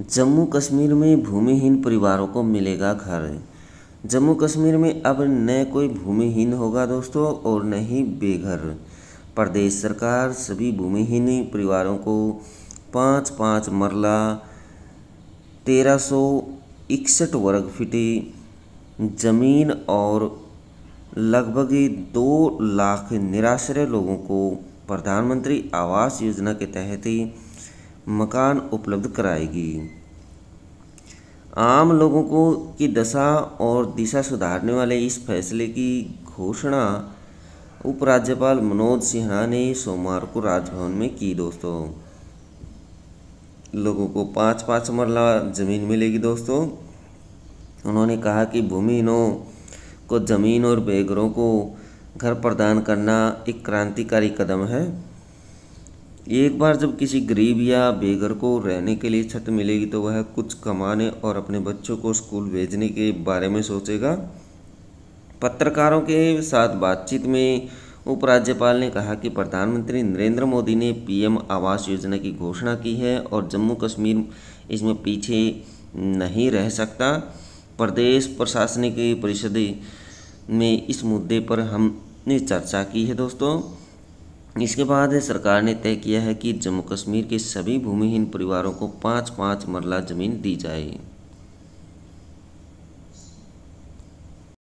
जम्मू कश्मीर में भूमिहीन परिवारों को मिलेगा घर जम्मू कश्मीर में अब न कोई भूमिहीन होगा दोस्तों और न ही बेघर प्रदेश सरकार सभी भूमिहीन परिवारों को पाँच पाँच मरला तेरह सौ इकसठ वर्ग फीट जमीन और लगभग दो लाख निराश्रय लोगों को प्रधानमंत्री आवास योजना के तहत ही मकान उपलब्ध कराएगी आम लोगों को की दशा और दिशा सुधारने वाले इस फैसले की घोषणा उपराज्यपाल मनोज सिन्हा ने सोमवार को राजभवन में की दोस्तों लोगों को पाँच पाँच मरला ज़मीन मिलेगी दोस्तों उन्होंने कहा कि भूमिहीनों को ज़मीन और बेघरों को घर प्रदान करना एक क्रांतिकारी कदम है एक बार जब किसी गरीब या बेघर को रहने के लिए छत मिलेगी तो वह कुछ कमाने और अपने बच्चों को स्कूल भेजने के बारे में सोचेगा पत्रकारों के साथ बातचीत में उपराज्यपाल ने कहा कि प्रधानमंत्री नरेंद्र मोदी ने पीएम आवास योजना की घोषणा की है और जम्मू कश्मीर इसमें पीछे नहीं रह सकता प्रदेश प्रशासनिक परिषद में इस मुद्दे पर हमने चर्चा की है दोस्तों इसके बाद सरकार ने तय किया है कि जम्मू कश्मीर के सभी भूमिहीन परिवारों को पाँच पाँच मरला ज़मीन दी जाए